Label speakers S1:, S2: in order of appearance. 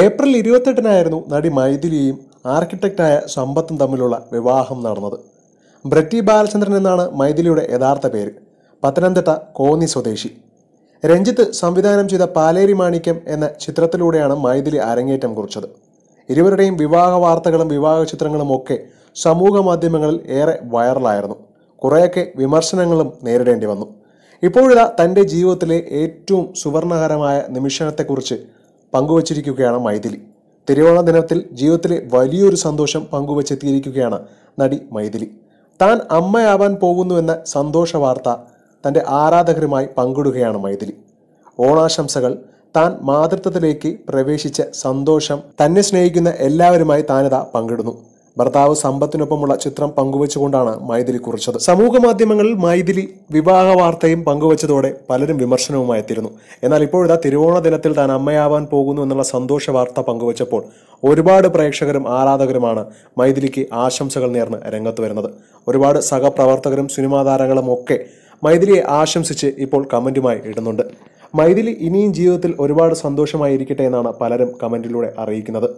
S1: April ഇരുപത്തെട്ടിനായിരുന്നു നടി മൈഥിലിയും ആർക്കിടെക്റ്റായ സമ്പത്തും തമ്മിലുള്ള വിവാഹം നടന്നത് ബ്രറ്റി ബാലചന്ദ്രൻ എന്നാണ് മൈഥിലിയുടെ യഥാർത്ഥ പേര് പത്തനംതിട്ട കോന്നി സ്വദേശി രഞ്ജിത്ത് സംവിധാനം ചെയ്ത പാലേരി മാണിക്യം എന്ന ചിത്രത്തിലൂടെയാണ് മൈഥിലി അരങ്ങേറ്റം കുറിച്ചത് ഇരുവരുടെയും വിവാഹ വാർത്തകളും വിവാഹ ചിത്രങ്ങളും ഒക്കെ സമൂഹ മാധ്യമങ്ങളിൽ ഏറെ വൈറലായിരുന്നു കുറേയൊക്കെ വിമർശനങ്ങളും നേരിടേണ്ടി വന്നു ഇപ്പോഴിതാ തൻ്റെ ജീവിതത്തിലെ ഏറ്റവും സുവർണകരമായ നിമിഷത്തെക്കുറിച്ച് പങ്കുവച്ചിരിക്കുകയാണ് മൈഥിലി തിരുവോണ ദിനത്തിൽ ജീവിതത്തിലെ വലിയൊരു സന്തോഷം പങ്കുവച്ചെത്തിയിരിക്കുകയാണ് നടി മൈഥിലി താൻ അമ്മയാവാൻ പോകുന്നുവെന്ന സന്തോഷ വാർത്ത തൻ്റെ ആരാധകരുമായി പങ്കിടുകയാണ് മൈഥിലി ഓണാശംസകൾ താൻ മാതൃത്വത്തിലേക്ക് പ്രവേശിച്ച സന്തോഷം തന്നെ സ്നേഹിക്കുന്ന എല്ലാവരുമായി താനിത പങ്കിടുന്നു ഭർത്താവ് സമ്പത്തിനൊപ്പമുള്ള ചിത്രം പങ്കുവച്ചുകൊണ്ടാണ് മൈഥിലി കുറിച്ചത് സമൂഹ മാധ്യമങ്ങളിൽ മൈഥിലി വിവാഹ വാർത്തയും പങ്കുവച്ചതോടെ പലരും വിമർശനവുമായി എത്തിയിരുന്നു എന്നാൽ ഇപ്പോഴത്തെ തിരുവോണ ദിനത്തിൽ താൻ അമ്മയാവാൻ പോകുന്നു എന്നുള്ള സന്തോഷ വാർത്ത പങ്കുവച്ചപ്പോൾ ഒരുപാട് പ്രേക്ഷകരും ആരാധകരുമാണ് മൈഥിലിക്ക് ആശംസകൾ നേർന്ന് രംഗത്ത് വരുന്നത് ഒരുപാട് സഹപ്രവർത്തകരും സിനിമാ താരങ്ങളും ഒക്കെ മൈഥിലിയെ ആശംസിച്ച് ഇപ്പോൾ കമന്റുമായി ഇടുന്നുണ്ട് മൈഥിലി ഇനിയും ജീവിതത്തിൽ ഒരുപാട് സന്തോഷമായിരിക്കട്ടെ എന്നാണ് പലരും കമന്റിലൂടെ അറിയിക്കുന്നത്